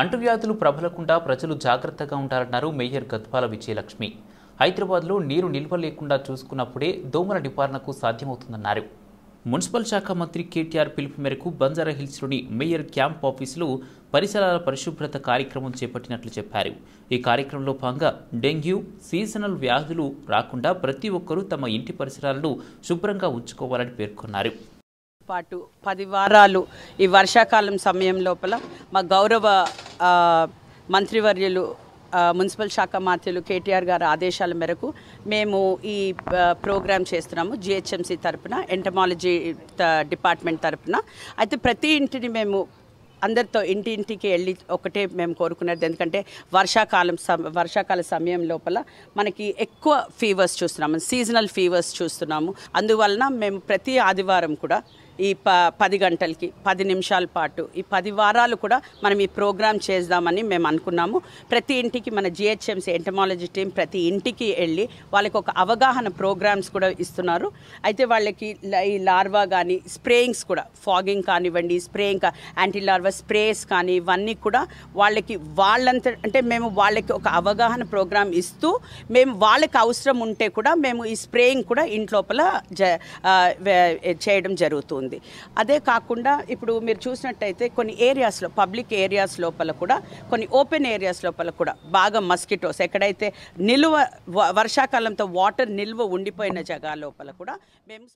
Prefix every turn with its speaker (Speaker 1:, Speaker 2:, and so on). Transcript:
Speaker 1: అంటువ్యాధులు ప్రబలకుండా ప్రజలు జాగ్రత్తగా ఉంటారన్నారు మేయర్ గద్వాల విజయలక్ష్మి హైదరాబాద్లో నీరు నిల్వ లేకుండా చూసుకున్నప్పుడే దోమల నివారణకు సాధ్యమవుతుందన్నారు మున్సిపల్ శాఖ మంత్రి కేటీఆర్ పిలుపు మేరకు బంజారాహిల్స్లోని మేయర్ క్యాంప్ ఆఫీసులో పరిసరాల పరిశుభ్రత కార్యక్రమం చేపట్టినట్లు చెప్పారు ఈ కార్యక్రమంలో భాగంగా డెంగ్యూ సీజనల్ వ్యాధులు రాకుండా ప్రతి ఒక్కరూ తమ ఇంటి పరిసరాలను శుభ్రంగా ఉంచుకోవాలని పేర్కొన్నారు
Speaker 2: పాటు పది వారాలు ఈ వర్షాకాలం సమయం లోపల మా గౌరవ మంత్రివర్యులు మున్సిపల్ శాఖ మంత్రులు కేటీఆర్ గారి ఆదేశాల మేరకు మేము ఈ ప్రోగ్రాం చేస్తున్నాము జిహెచ్ఎంసీ తరపున ఎంటమాలజీ డిపార్ట్మెంట్ తరపున అయితే ప్రతి ఇంటిని మేము అందరితో ఇంటి ఇంటికి వెళ్ళి ఒకటే మేము కోరుకున్నది ఎందుకంటే వర్షాకాలం సమ వర్షాకాల సమయం లోపల మనకి ఎక్కువ ఫీవర్స్ చూస్తున్నాము సీజనల్ ఫీవర్స్ చూస్తున్నాము అందువలన మేము ప్రతి ఆదివారం కూడా ఈ ప పది గంటలకి పది నిమిషాల పాటు ఈ పది వారాలు కూడా మనం ఈ ప్రోగ్రామ్ చేద్దామని మేము అనుకున్నాము ప్రతి ఇంటికి మన జిహెచ్ఎంసీ ఎంటమాలజీ టీం ప్రతి ఇంటికి వెళ్ళి వాళ్ళకి ఒక అవగాహన ప్రోగ్రామ్స్ కూడా ఇస్తున్నారు అయితే వాళ్ళకి ఈ లార్వా కానీ స్ప్రేయింగ్స్ కూడా ఫాగింగ్ కానివ్వండి స్ప్రేయింగ్ యాంటీ లార్వా స్ప్రేస్ కానీ ఇవన్నీ కూడా వాళ్ళకి వాళ్ళంత అంటే మేము వాళ్ళకి ఒక అవగాహన ప్రోగ్రామ్ ఇస్తూ మేము వాళ్ళకి అవసరం ఉంటే కూడా మేము ఈ స్ప్రేయింగ్ కూడా ఇంట్లోపల చేయడం జరుగుతుంది ఉంది అదే కాకుండా ఇప్పుడు మీరు చూసినట్టయితే కొన్ని ఏరియాస్లో పబ్లిక్ ఏరియాస్ లోపల కూడా కొన్ని ఓపెన్ ఏరియాస్ లోపల కూడా బాగా మస్కిటోస్ ఎక్కడైతే నిల్వ వర్షాకాలంతో వాటర్ నిల్వ ఉండిపోయిన జగా లోపల కూడా మేము